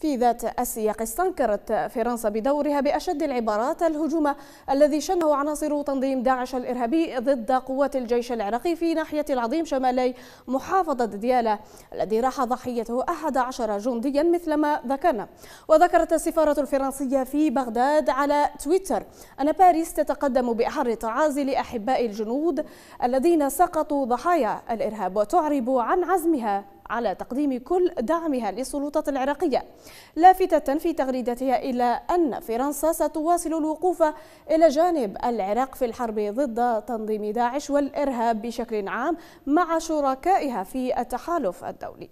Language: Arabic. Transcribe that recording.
في ذات السياق استنكرت فرنسا بدورها بأشد العبارات الهجوم الذي شنه عناصر تنظيم داعش الإرهابي ضد قوات الجيش العراقي في ناحية العظيم شمالي محافظة ديالى الذي راح ضحيته 11 جنديا مثلما ذكرنا وذكرت السفارة الفرنسية في بغداد على تويتر أن باريس تتقدم بأحر تعازي لأحباء الجنود الذين سقطوا ضحايا الإرهاب وتعرب عن عزمها على تقديم كل دعمها للسلطات العراقية لافتة في تغريدتها إلى أن فرنسا ستواصل الوقوف إلى جانب العراق في الحرب ضد تنظيم داعش والإرهاب بشكل عام مع شركائها في التحالف الدولي